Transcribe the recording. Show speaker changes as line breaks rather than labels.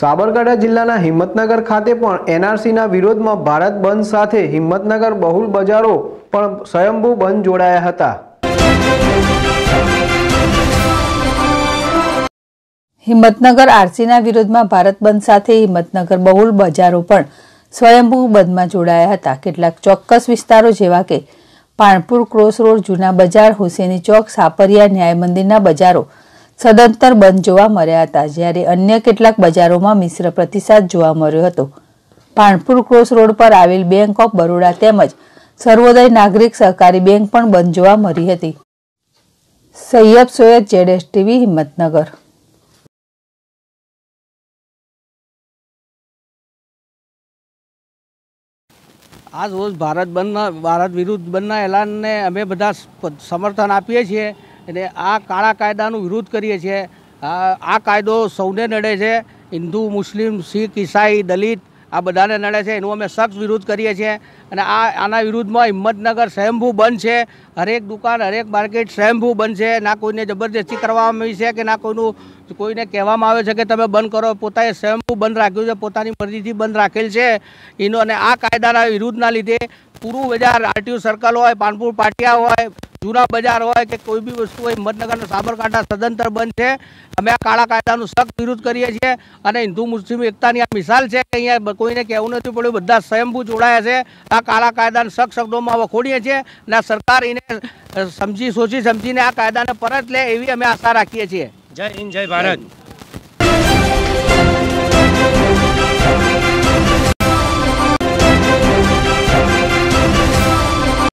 સાબરકાંઠા જિલ્લાના હિંમતનગર ખાતે પણ એનઆરસીના વિરોધમાં ભારત બંધ સાથે હિંમતનગર
બહુલ બજારો પણ સ્વયંભૂ બંધ જોડાયા હતા હિંમતનગર આરસીના વિરોધમાં ભારત બંધ સાથે હિંમતનગર બહુલ બજારો પણ સ્વયંભૂ બંધમાં જોડાયા હતા કેટલાક ચોક્કસ વિસ્તારો જેવા કે પાણપુર ક્રોસ રોડ જૂના બજાર હુસેની ચોક સાપરિયા ન્યાય મંદિરના બજારો સદંતર બંધ જોવા મળ્યા હતા જ્યારે અન્ય કેટલાક બજારોમાં મિશ્ર પ્રતિસાદ જોવા મળ્યો હતો પાણપુર ક્રોસ રોડ પર આવેલ બેંક ઓફ બરોડા તેમજ સર્વોદય નાગરિક સહકારી બેંક પણ બંધ જોવા મળી હતી સૈયબ સોયદ જેડેશ ટીવી હિંમતનગર આ રોજ
ભારત બંધના ભારત વિરુદ્ધ બંધના એલાનને અમે બધા સમર્થન આપીએ છીએ એટલે આ કાળા કાયદાનું વિરોધ કરીએ છીએ આ કાયદો સૌને નડે છે હિન્દુ મુસ્લિમ શીખ ઈસાઈ દલિત આ બધાને નડે છે એનું અમે સખ્ત વિરોધ કરીએ છીએ અને આ આના વિરુદ્ધમાં હિંમતનગર સ્વયંભૂ બંધ છે હરેક દુકાન હરેક માર્કેટ સ્વયંભૂ બંધ છે ના કોઈને જબરદસ્તી કરવામાં આવી છે કે ના કોઈનું કોઈને કહેવામાં આવે છે કે તમે બંધ કરો પોતાએ સ્વયંભૂ બંધ રાખ્યું છે પોતાની મરજીથી બંધ રાખેલ છે એનો અને આ કાયદાના વિરુદ્ધના લીધે પૂરું બજાર આરટીઓ સર્કલ હોય પાનપુર પાટિયા હોય જૂના બજાર હોય કે કોઈ બી વસ્તુ હોય હિંમતનગરનો સાબરકાંઠા સદંતર બંધ છે અમે આ કાળા કાયદાનું સખત વિરોધ કરીએ છીએ અને હિન્દુ મુસ્લિમ એકતાની આ મિસાલ છે કે અહીંયા કોઈને કહેવું નથી પડ્યું બધા સ્વયંભૂ જોડાયા છે આ કાળા કાયદાને સખત શબ્દોમાં વખોડીએ છીએ અને સરકાર એને સમજી સોચી સમજીને આ કાયદાને પરત લે એવી અમે આશા રાખીએ છીએ
જય હિન્દ જય ભારત